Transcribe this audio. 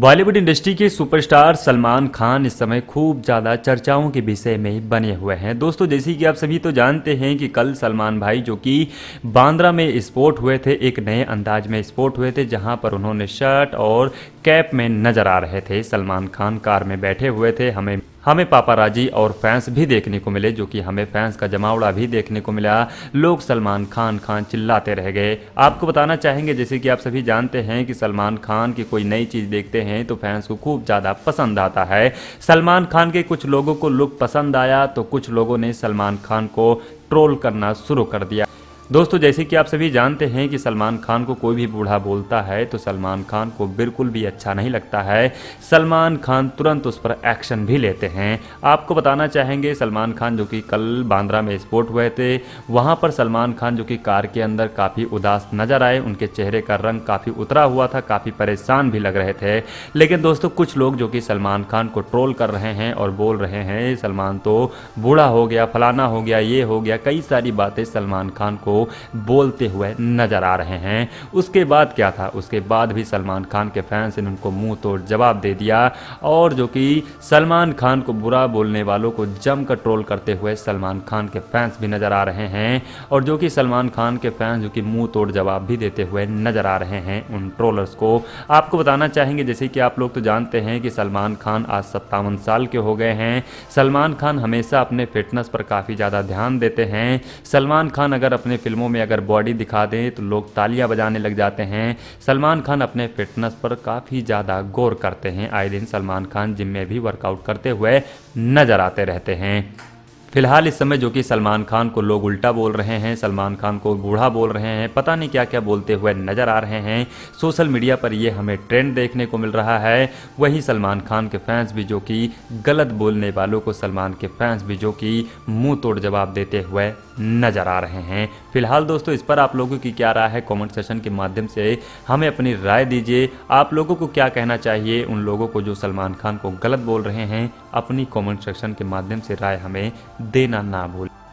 Bollywood industry के superstar Salman Khan इस समय खूब ज़्यादा चर्चाओं के विषय में बने हुए हैं दोस्तों जैसे कि आप सभी तो जानते हैं कि कल सलमान भाई जो कि बांद्रा में स्पोर्ट हुए थे एक नए अंदाज में स्पोर्ट हुए थे जहां पर उन्होंने शर्ट और कैप में नज़र आ रहे थे सलमान खान कार में बैठे हुए थे हमें हमें पापाराजी और फैंस भी देखने को मिले जो कि हमें फैंस का जमावड़ा भी देखने को मिला लोग सलमान खान खान चिल्लाते रह गए आपको बताना चाहेंगे जैसे कि आप सभी जानते हैं कि सलमान खान की कोई नई चीज़ देखते हैं तो फैंस को खूब ज़्यादा पसंद आता है सलमान खान के कुछ लोगों को लुक पसंद आया तो कुछ लोगों ने सलमान खान को ट्रोल करना शुरू कर दिया दोस्तों जैसे कि आप सभी जानते हैं कि सलमान खान को कोई भी बूढ़ा बोलता है तो सलमान खान को बिल्कुल भी अच्छा नहीं लगता है सलमान खान तुरंत उस पर एक्शन भी लेते हैं आपको बताना चाहेंगे सलमान खान जो कि कल बांद्रा में स्पोर्ट हुए थे वहाँ पर सलमान खान जो कि कार के अंदर काफ़ी उदास नजर आए उनके चेहरे का रंग काफ़ी उतरा हुआ था काफ़ी परेशान भी लग रहे थे लेकिन दोस्तों कुछ लोग जो कि सलमान खान को ट्रोल कर रहे हैं और बोल रहे हैं सलमान तो बूढ़ा हो गया फलाना हो गया ये हो गया कई सारी बातें सलमान खान को बोलते हुए नजर आ रहे हैं उसके बाद क्या था उसके बाद भी सलमान खान के फैंस ने उनको मुंह तोड़ जवाब दे दिया और जो कि सलमान खान को बुरा बोलने वालों को जमकर ट्रोल करते हुए सलमान खान के फैंस भी नजर आ रहे हैं और जो कि सलमान खान के फैंस जो कि मुंह तोड़ जवाब भी देते हुए नजर आ रहे हैं उन ट्रोलर्स को आपको बताना चाहेंगे जैसे कि आप लोग तो जानते हैं कि सलमान खान आज सत्तावन साल के हो गए हैं सलमान खान हमेशा अपने फिटनेस पर काफ़ी ज़्यादा ध्यान देते हैं सलमान खान अगर अपने फिल्मों में अगर बॉडी दिखा दें तो लोग तालियां बजाने लग जाते हैं सलमान खान अपने फिटनेस पर काफ़ी ज़्यादा गौर करते हैं आए दिन सलमान खान जिम में भी वर्कआउट करते हुए नजर आते रहते हैं फिलहाल इस समय जो कि सलमान खान को लोग उल्टा बोल रहे हैं सलमान खान को बूढ़ा बोल रहे हैं पता नहीं क्या क्या बोलते हुए नज़र आ रहे हैं सोशल मीडिया पर ये हमें ट्रेंड देखने को मिल रहा है वही सलमान खान के फैंस भी जो कि गलत बोलने वालों को सलमान के फैंस भी जो कि मुंह तोड़ जवाब देते हुए नज़र आ रहे हैं फिलहाल दोस्तों इस पर आप लोगों की क्या राय है कमेंट सेशन के माध्यम से हमें अपनी राय दीजिए आप लोगों को क्या कहना चाहिए उन लोगों को जो सलमान खान को गलत बोल रहे हैं अपनी कमेंट सेक्शन के माध्यम से राय हमें देना ना भूलें